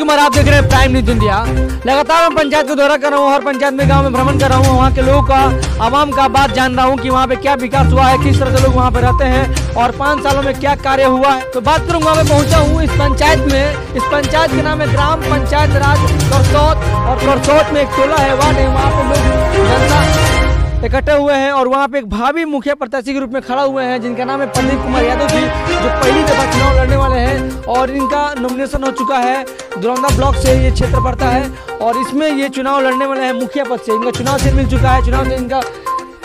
कुमार आप देख रहे हैं प्राइम न्यूज इंडिया लगातार मैं पंचायत का दौरा कर रहा हूँ हर पंचायत में गांव में भ्रमण कर रहा हूँ वहाँ के लोगों का आवाम का बात जान रहा हूँ कि वहाँ पे क्या विकास हुआ है किस तरह से लोग वहाँ पे रहते हैं और पाँच सालों में क्या कार्य हुआ है तो बात करूँ वहाँ पे पहुँचा हूँ इस पंचायत में इस पंचायत के नाम है ग्राम पंचायत राज करसौत और करसौत में एक टोला है वार्ड है वहाँ पे लोग इकट्ठे हुए हैं और वहाँ पे एक भावी मुखिया प्रत्याशी के रूप में खड़ा हुए हैं जिनका नाम है पंडित कुमार यादव जी जो पहली दफा चुनाव लड़ने वाले हैं और इनका नॉमिनेशन हो चुका है दुरौंदा ब्लॉक से ये क्षेत्र पड़ता है और इसमें ये चुनाव लड़ने वाले हैं मुखिया पद से इनका चुनाव से मिल चुका है चुनाव से इनका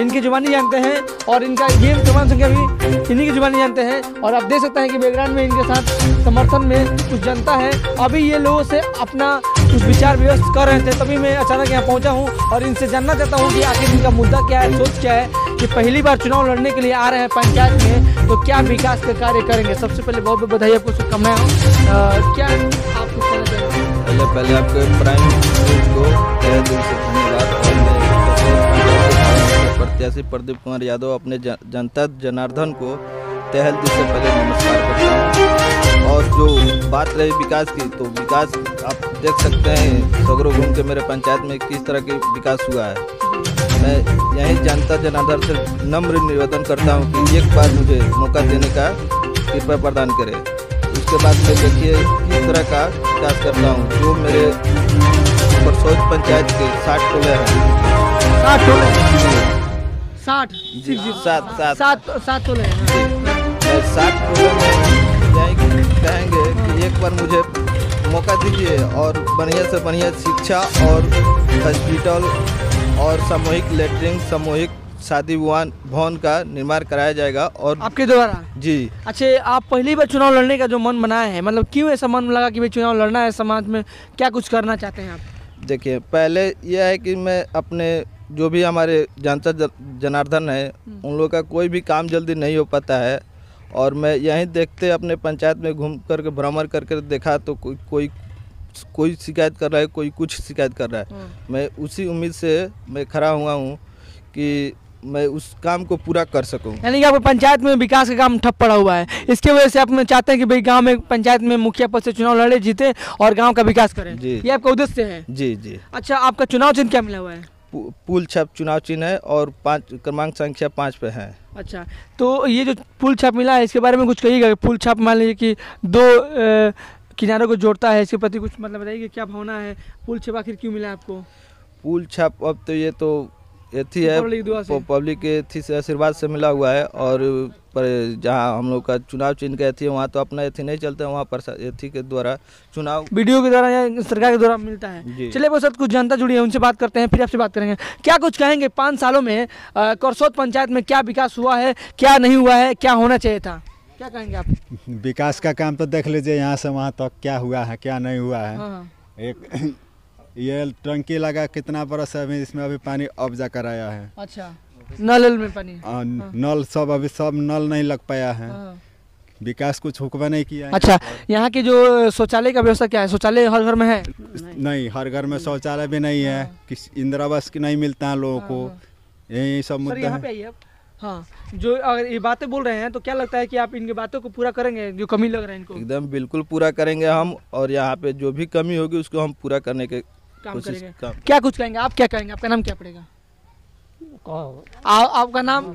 इनकी जुबानी जानते हैं और इनका ये जुबान संख्या भी इन्हीं की जुबानी जानते हैं और आप देख सकते हैं कि बैकग्राउंड में इनके साथ समर्थन में कुछ जनता है अभी ये लोगों से अपना कुछ विचार व्यवस्थ कर रहे थे तभी मैं अचानक यहाँ पहुँचा हूँ और इनसे जानना चाहता हूँ कि आखिर इनका मुद्दा क्या है सोच क्या है कि पहली बार चुनाव लड़ने के लिए आ रहे हैं पंचायत में तो क्या विकास के कार्य करेंगे सबसे पहले बहुत बहुत बधाई आपको शुभकामनाएं क्या पहले पहले आपके प्राइम न्यूज को प्रत्याशी प्रदीप कुमार यादव अपने जनता जनार्दन को तहल दिल से पहले नमस्कार करता हूँ और जो बात रही विकास की तो विकास आप देख सकते हैं सगरों घूम के मेरे पंचायत में किस तरह के विकास हुआ है मैं यही जनता जनार्दन से नम्र निवेदन करता हूँ कि एक बार मुझे मौका देने का कृपया प्रदान करें उसके बाद में देखिए किस तरह का विकास करता हूँ जो मेरे परसोज पंचायत के साठ टोले हैं साठ टोले साठ जी जी सात सात सात सात टोले साठ टोले जाएंगे कहेंगे कि एक बार मुझे मौका दीजिए और बढ़िया से बढ़िया शिक्षा और हॉस्पिटल और सामूहिक लेटरिंग सामूहिक शादी भवन का निर्माण कराया जाएगा और आपके द्वारा जी अच्छे आप पहली बार चुनाव लड़ने का जो मन बनाया है मतलब क्यों ऐसा मन लगा कि भाई चुनाव लड़ना है समाज में क्या कुछ करना चाहते हैं आप देखिए पहले यह है कि मैं अपने जो भी हमारे जनता जनार्दन है हम्म। उन लोग का कोई भी काम जल्दी नहीं हो पाता है और मैं यहीं देखते अपने पंचायत में घूम कर के भ्रमण करके देखा तो को, कोई कोई शिकायत कर रहा है कोई कुछ शिकायत कर रहा है हम्म। मैं उसी उम्मीद से मैं खड़ा हुआ हूँ कि मैं उस काम को पूरा कर सकूं। यानी कि आपको पंचायत में विकास का काम ठप पड़ा हुआ है इसके वजह से आप चाहते हैं कि भाई गांव में पंचायत में मुखिया पद से चुनाव लड़े जीते और गाँव का विकास करें जी ये आपका उद्देश्य है जी जी अच्छा आपका चुनाव चिन्ह क्या मिला हुआ है पुल छाप चुनाव चिन्ह है और पाँच क्रमांक संख्या पाँच पे है अच्छा तो ये जो पुल छाप मिला है इसके बारे में कुछ कहिएगा पुल छाप मान लीजिए कि दो किनारों को जोड़ता है इसके प्रति कुछ मतलब बताइए क्या भावना है पुल छाप आखिर क्यों मिला आपको पुल छाप अब तो ये तो एथी है पब्लिक के एथी से आशीर्वाद से मिला हुआ है और पर जहाँ हम लोग का चुनाव चिन्ह के एथी है वहाँ तो अपना एथी नहीं चलते वहाँ पर एथी के द्वारा चुनाव वीडियो के द्वारा या सरकार के द्वारा मिलता है चलिए वो सर कुछ जनता जुड़ी है उनसे बात करते हैं फिर आपसे बात करेंगे क्या कुछ कहेंगे पाँच सालों में करसोत पंचायत में क्या विकास हुआ है क्या नहीं हुआ है क्या होना चाहिए था क्या कहेंगे आप विकास का काम तो देख लीजिए यहाँ से वहाँ तक क्या हुआ है क्या नहीं हुआ है हाँ। एक ये टंकी लगा कितना बरस अभी इसमें अभी पानी अब जाकर आया है अच्छा नल में पानी आ, हाँ। नल सब अभी सब नल नहीं लग पाया है हाँ। विकास कुछ हुक्म नहीं किया अच्छा यहाँ के जो शौचालय का व्यवस्था क्या है शौचालय हर घर में है नहीं, नहीं हर घर में शौचालय भी नहीं है हाँ। किस आवास की नहीं मिलता है लोगो को हाँ, हाँ। यही सब मुद्दा है हाँ जो अगर ये बातें बोल रहे हैं तो क्या लगता है कि आप इनके बातों को पूरा करेंगे जो कमी लग रहा है इनको एकदम बिल्कुल पूरा करेंगे हम और यहाँ पे जो भी कमी होगी उसको हम पूरा करने के काम करेंगे क्या कुछ कहेंगे आप क्या कहेंगे आपका नाम क्या पड़ेगा आ, आपका नाम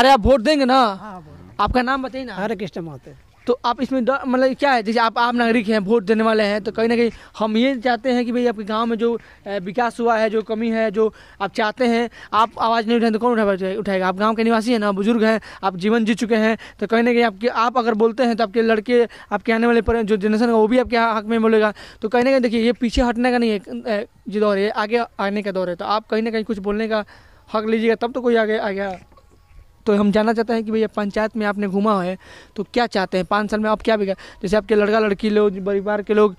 अरे आप वोट देंगे ना हाँ, आपका नाम बताइए ना हरे कृष्ण महाते तो आप इसमें मतलब क्या है जैसे आप आम नागरिक हैं वोट देने वाले हैं तो कहीं ना कहीं हम ये चाहते हैं कि भाई आपके गांव में जो विकास हुआ है जो कमी है जो आप चाहते हैं आप आवाज़ नहीं उठाएं तो कौन उठा उठाएगा आप गाँव के निवासी हैं ना बुजुर्ग हैं आप जीवन जी चुके हैं तो कहीं ना कहीं आपके आप अगर बोलते हैं तो आपके लड़के आपके आने वाले जो जनरेशन है वो भी आपके हक में बोलेगा तो कहीं ना कहीं देखिए ये पीछे हटने का नहीं है ये दौर है आगे आने का दौर है तो आप कहीं ना कहीं कुछ बोलने का हक लीजिएगा तब तो कोई आगे आ गया तो हम जानना चाहते हैं कि भैया पंचायत में आपने घूमा है तो क्या चाहते हैं पाँच साल में आप क्या बिगा जैसे आपके लड़का लड़की लोग परिवार के लोग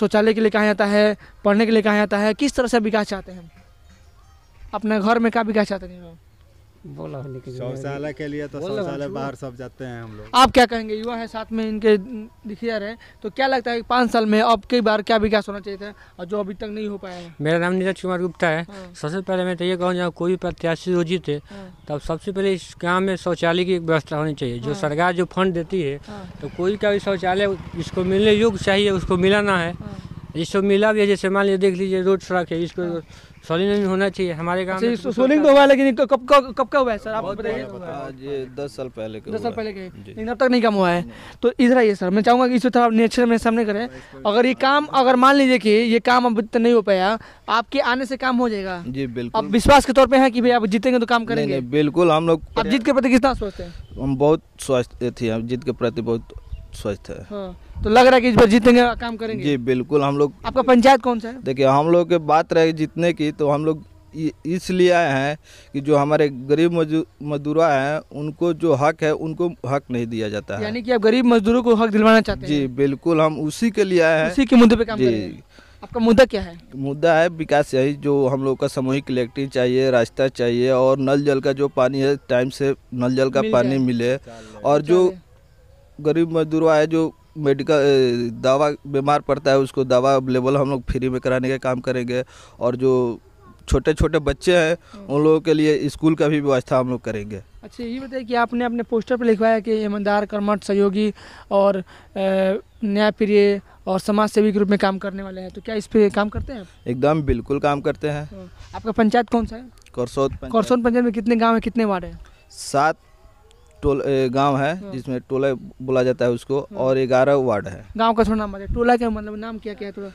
शौचालय के लिए कहा जाता है पढ़ने के लिए कहा जाता है किस तरह से विकास चाहते हैं अपने घर में क्या विकास चाहते हैं बोला शौचालय के लिए तो शौचालय बाहर सब जाते हैं हम लोग आप क्या कहेंगे युवा है साथ में इनके दिखे जा रहे हैं तो क्या लगता है पाँच साल में अब कई बार क्या विकास होना चाहिए था और जो अभी तक नहीं हो पाया है मेरा नाम नीरज कुमार गुप्ता है हाँ। सबसे पहले मैं तो ये कहूँ जहाँ कोई प्रत्याशी हो जीते हाँ। तब सबसे पहले इस गाँव में शौचालय की व्यवस्था होनी चाहिए जो हाँ। सरकार जो फंड देती है तो कोई का भी शौचालय जिसको मिलने योग्य चाहिए उसको मिलाना है जिसको मिला भी है जैसे मान लीजिए देख लीजिए रोड सड़क है इसको सोलिंग नहीं होना चाहिए हमारे गाँव अच्छा, तो सोलिंग तो, तो हुआ लेकिन कब कब का हुआ है सर आप बताइए दस साल पहले दस साल पहले के अब तक नहीं कम हुआ है तो इधर आइए सर मैं चाहूंगा कि इस तरह नेचर में सामने करें अगर ये काम अगर मान लीजिए कि ये काम अब नहीं हो पाया आपके आने से काम हो जाएगा जी बिल्कुल अब विश्वास के तौर पर है कि भाई आप जीतेंगे तो काम करेंगे बिल्कुल हम लोग आप जीत के प्रति कितना सोचते हैं हम बहुत स्वस्थ थे जीत के प्रति बहुत स्वस्थ है हाँ। तो लग रहा है कि इस बार जीतेंगे काम करेंगे जी बिल्कुल हम लोग आपका पंचायत कौन सा है देखिए हम लोग के बात रहे जीतने की तो हम लोग इसलिए आए हैं कि जो हमारे गरीब मजदूरा हैं उनको जो हक है उनको हक नहीं दिया जाता है यानी कि आप गरीब मजदूरों को हक दिलवाना चाहते जी, हैं जी बिल्कुल हम उसी के लिए आए हैं उसी के मुद्दे पे काम जी आपका मुद्दा क्या है मुद्दा है विकास यही जो हम लोग का सामूहिक इलेक्ट्रिक चाहिए रास्ता चाहिए और नल जल का जो पानी है टाइम से नल जल का पानी मिले और जो गरीब मजदूर आए जो मेडिकल दवा बीमार पड़ता है उसको दवा अवेलेबल हम लोग फ्री में कराने का काम करेंगे और जो छोटे छोटे बच्चे हैं हम्म। उन लोगों के लिए स्कूल का भी व्यवस्था हम लोग करेंगे अच्छा ये बताइए कि आपने अपने पोस्टर पर लिखवाया कि ईमानदार कर्मठ सहयोगी और न्यायप्रिय और समाज सेवी के रूप में काम करने वाले हैं तो क्या इस पर काम करते हैं एकदम बिल्कुल काम करते हैं तो आपका पंचायत कौन सा है कौरसौद पंचायत में कितने गाँव है कितने वार्ड है सात टोल गांव है हाँ। जिसमें टोला बोला जाता है उसको हाँ। और ग्यारह वार्ड है गांव का थोड़ा नाम टोला का मतलब नाम क्या क्या है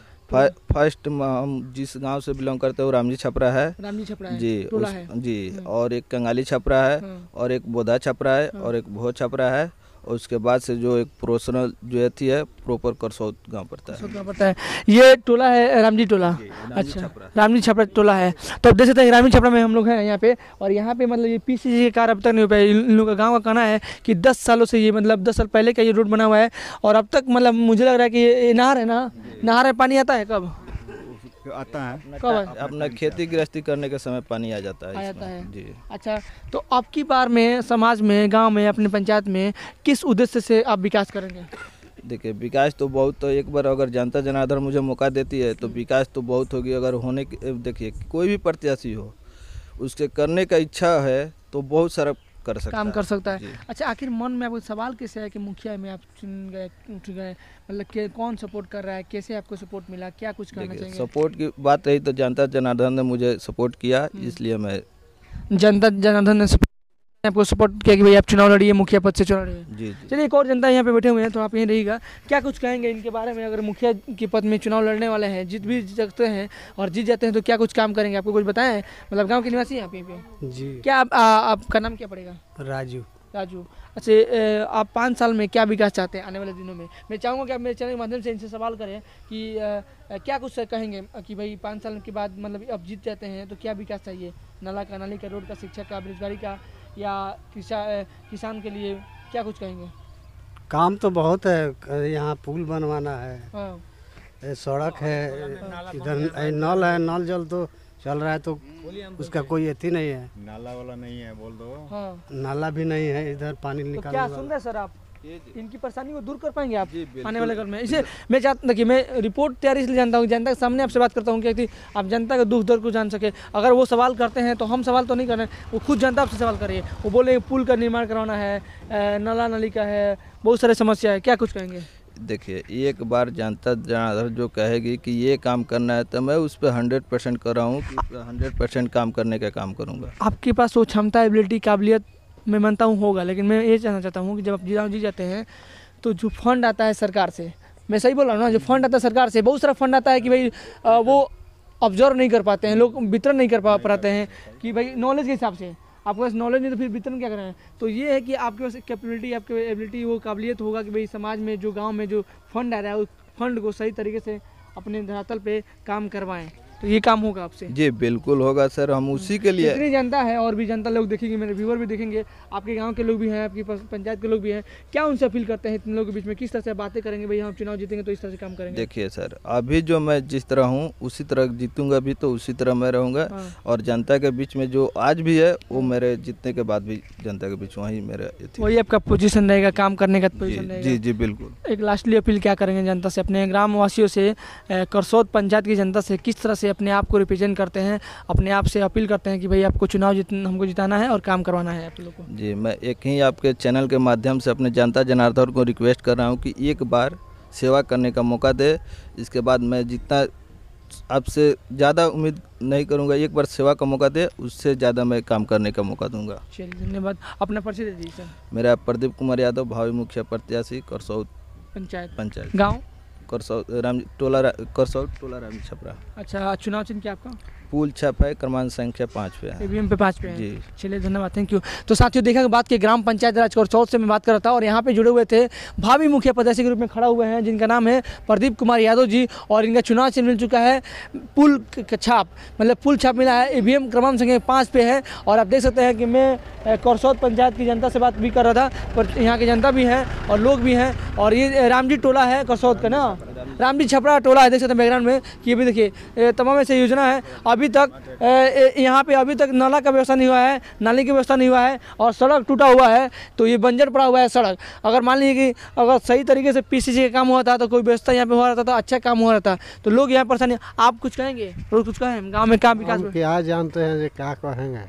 फर्स्ट हम जिस गांव से बिलोंग करते हैं रामजी छपरा है रामजी छपरा है जी उस, है। जी हाँ। और एक कंगाली छपरा है और एक बोधा छपरा है और एक भो छपरा है और उसके बाद से जो एक प्रोफेशनल जो थी है प्रॉपर करसौद गांव पड़ता है ये टोला है रामजी टोला अच्छा रामजी छपरा टोला है तो अब देख सकते हैं रामजी छपरा में हम लोग हैं यहाँ पे और यहाँ पे मतलब ये पी के कार्य अब तक नहीं हो पाए इन लोगों का गाँव का कहना है कि दस सालों से ये मतलब दस साल पहले का ये रोड बना हुआ है और अब तक मतलब मुझे लग रहा है कि ये नहर है ना नहर है पानी आता है कब आता है कब अपना खेती गृहस्थी करने के समय पानी आ जाता है आ जाता है जी अच्छा तो आपकी बार में समाज में गांव में अपने पंचायत में किस उद्देश्य से आप विकास करेंगे देखिए विकास तो बहुत तो एक बार अगर जनता जनार्दन मुझे मौका देती है तो हम्म। विकास तो बहुत होगी अगर होने देखिए कोई भी प्रत्याशी हो उसके करने का इच्छा है तो बहुत सारा कर सकता काम कर सकता है अच्छा आखिर मन में आपको सवाल कैसे है कि मुखिया में आप चुन गए उठ गए मतलब कौन सपोर्ट कर रहा है कैसे आपको सपोर्ट मिला क्या कुछ करना चाहिए सपोर्ट की बात रही तो जनता जनार्दन ने मुझे सपोर्ट किया हम्म। इसलिए मैं जनता जनार्दन ने आपको सपोर्ट किया कि भाई आप चुनाव लड़िए मुखिया पद से चुनाव लड़िए चलिए एक और जनता यहाँ पे बैठे हुए हैं तो आप यहीं रहिएगा क्या कुछ कहेंगे इनके बारे में अगर मुखिया के पद में चुनाव लड़ने वाले हैं जीत भी सकते हैं और जीत जाते हैं तो क्या कुछ काम करेंगे आपको कुछ बताएं मतलब गाँव के निवासी हैं आप यहीं पे जी क्या आप, आ, आपका नाम क्या पड़ेगा राजू राजू अच्छा आप पाँच साल में क्या विकास चाहते हैं आने वाले दिनों में मैं चाहूँगा कि आप मेरे चैनल के माध्यम से इनसे सवाल करें कि क्या कुछ कहेंगे कि भाई पाँच साल के बाद मतलब अब जीत जाते हैं तो क्या विकास चाहिए नाला का नाली का रोड का शिक्षा का बेरोजगारी का या किसान किसान के लिए क्या कुछ कहेंगे काम तो बहुत है यहाँ पुल बनवाना है हाँ। सड़क है इधर नल है नल जल तो चल रहा है तो, तो उसका कोई अति नहीं है नाला वाला नहीं है बोल दो हाँ। नाला भी नहीं है इधर पानी निकाल तो क्या सुन रहे सर आप इनकी परेशानी को दूर कर पाएंगे आप आने वाले कल में इसे मैं चाहता देखिए मैं रिपोर्ट तैयारी इसलिए जानता हूँ जनता के सामने आपसे बात करता हूँ क्या आप जनता के दुख दर्द को जान सके अगर वो सवाल करते हैं तो हम सवाल तो नहीं कर रहे वो खुद जनता आपसे सवाल करिए वो बोले पुल का निर्माण कराना है नला नली का है बहुत सारी समस्या है क्या कुछ कहेंगे देखिए एक बार जनता जनाधर जो कहेगी कि ये काम करना है तो मैं उस पर हंड्रेड परसेंट कर रहा हूँ हंड्रेड परसेंट काम करने का काम करूँगा आपके पास वो क्षमता एबिलिटी काबिलियत मैं मानता हूँ होगा लेकिन मैं ये जानना चाहता हूँ कि जब आप जीता जी जाते हैं तो जो फंड आता है सरकार से मैं सही बोल रहा हूँ ना जो फंड आता है सरकार से बहुत सारा फंड आता है कि भाई आ, वो ऑब्जर्व नहीं कर पाते हैं लोग वितरण नहीं कर पा पाते हैं कि भाई नॉलेज के हिसाब से आपके पास नॉलेज नहीं तो फिर वितरण क्या करें तो ये है कि आपके पास कैपेबिलिटी आपके एबिलिटी वो काबिलियत होगा कि भाई समाज में जो गाँव में जो फंड आ रहा है उस फंड को सही तरीके से अपने धरातल पर काम करवाएँ तो ये काम होगा आपसे जी बिल्कुल होगा सर हम हम्म। उसी के लिए इतनी जनता है और भी जनता लोग देखेंगे मेरे व्यूवर भी देखेंगे आपके गाँव के लोग भी हैं आपकी पंचायत के लोग भी हैं क्या उनसे अपील करते हैं इतने लोगों के बीच में किस तरह से बातें करेंगे भाई हम चुनाव जीतेंगे तो इस तरह से काम करेंगे देखिए सर अभी जो मैं जिस तरह हूँ उसी तरह जीतूंगा भी तो उसी तरह मैं रहूँगा हाँ। और जनता के बीच में जो आज भी है वो मेरे जीतने के बाद भी जनता के बीच वही मेरे वही आपका पोजिशन रहेगा काम करने का पोजिशन जी जी बिल्कुल एक लास्टली अपील क्या करेंगे जनता से अपने ग्रामवासियों से करसोद पंचायत की जनता से किस तरह से अपने आप को रिप्रेजेंट करते हैं अपने आप से अपील करते हैं कि भाई आपको चुनाव जित हमको जिताना है और काम करवाना है आप लोग को जी मैं एक ही आपके चैनल के माध्यम से अपने जनता जनार्दन को रिक्वेस्ट कर रहा हूँ कि एक बार सेवा करने का मौका दे इसके बाद मैं जितना आपसे ज़्यादा उम्मीद नहीं करूँगा एक बार सेवा का मौका दे उससे ज़्यादा मैं काम करने का मौका दूंगा चलिए धन्यवाद अपना परिचय दीजिए सर मेरा प्रदीप कुमार यादव भावी मुखिया प्रत्याशी करसौद पंचायत पंचायत गाँव करसौ राम टोला करसौ टोला राम छपरा अच्छा चुनाव चिन्ह क्या आपका पुल छप है क्रमांक संख्या पाँच पे है पे पाँच पे जी चलिए धन्यवाद थैंक यू तो साथियों देखा बात की ग्राम पंचायत राज चौथ से मैं बात कर रहा था और यहाँ पे जुड़े हुए थे भावी मुखिया पदस्थ के रूप में खड़ा हुए हैं जिनका नाम है प्रदीप कुमार यादव जी और इनका चुनाव चिन्ह मिल चुका है पुल छाप मतलब पुल छाप मिला है ई क्रमांक संख्या पाँच पे है और आप देख सकते हैं कि मैं करसौद पंचायत की जनता से बात भी कर रहा था पर यहाँ की जनता भी है और लोग भी हैं और ये रामजी टोला है करसौद का ना रामजी छपरा टोला है देख सकते हैं बैकग्राउंड में कि भी देखिए तमाम ऐसी योजना है अभी तक यहाँ पे अभी तक नाला का व्यवस्था नहीं हुआ है नाली की व्यवस्था नहीं हुआ है और सड़क टूटा हुआ है तो ये बंजर पड़ा हुआ है सड़क अगर मान लीजिए कि अगर सही तरीके से पीसीसी का काम हुआ था तो कोई व्यवस्था यहाँ पे हुआ रहता तो अच्छा काम हुआ रहता तो लोग यहाँ परेशानी आप कुछ कहेंगे रोज कुछ कहें गाँव में क्या विकास क्या जानते हैं क्या कहेंगे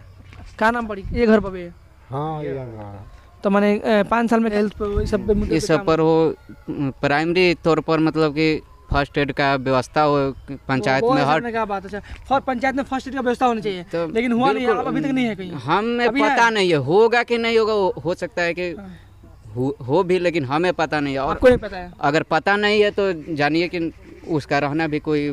क्या नाम पड़ी ये घर पर हाँ तो मैंने पाँच साल में हेल्थ पर ये सब पे इस तो सब पर हो प्राइमरी तौर पर मतलब कि फर्स्ट एड का व्यवस्था हो पंचायत में हर क्या बात है अच्छा, पंचायत में फर्स्ट एड का व्यवस्था होनी चाहिए तो लेकिन हुआ नहीं है अभी तक नहीं है कहीं हमें पता है? नहीं है होगा कि नहीं होगा हो सकता है कि हाँ। हो, भी लेकिन हमें पता नहीं है और नहीं पता है अगर पता नहीं है तो जानिए कि उसका रहना भी कोई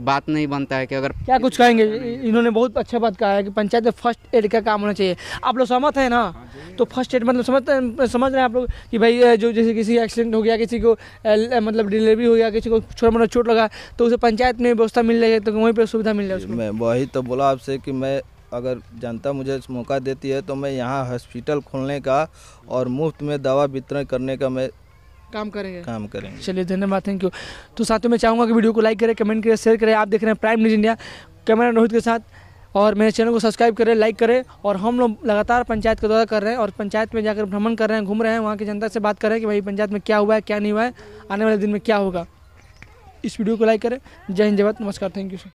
बात नहीं बनता है कि अगर क्या कुछ कहेंगे इन्होंने बहुत अच्छा बात कहा है कि पंचायत में फर्स्ट एड का काम होना चाहिए आप लोग सहमत हैं ना हाँ, तो फर्स्ट एड मतलब समझते समझ रहे हैं आप लोग कि भाई जो जैसे किसी एक्सीडेंट हो गया किसी को मतलब डिलीवरी हो गया किसी को छोटा मोटा चोट लगा तो उसे पंचायत में व्यवस्था मिल जाएगी तो वहीं पर सुविधा मिल जाएगी मैं वही तो बोला आपसे कि मैं अगर जनता मुझे मौका देती है तो मैं यहाँ हॉस्पिटल खोलने का और मुफ्त में दवा वितरण करने का मैं काम करेंगे काम करेंगे चलिए धन्यवाद थैंक यू तो साथ में चाहूँगा कि वीडियो को लाइक करें कमेंट करें शेयर करें आप देख रहे हैं prime news India camera Rohit के साथ और मेरे चैनल को सब्सक्राइब करें लाइक करें और हम लोग लगातार पंचायत का दौरा कर रहे हैं और पंचायत में जाकर भ्रमण कर रहे हैं घूम रहे हैं वहाँ की जनता से बात कर रहे हैं कि भाई पंचायत में क्या हुआ है क्या नहीं हुआ है आने वाले दिन में क्या होगा इस वीडियो को लाइक करें जय हिंद जय भारत नमस्कार थैंक यू सर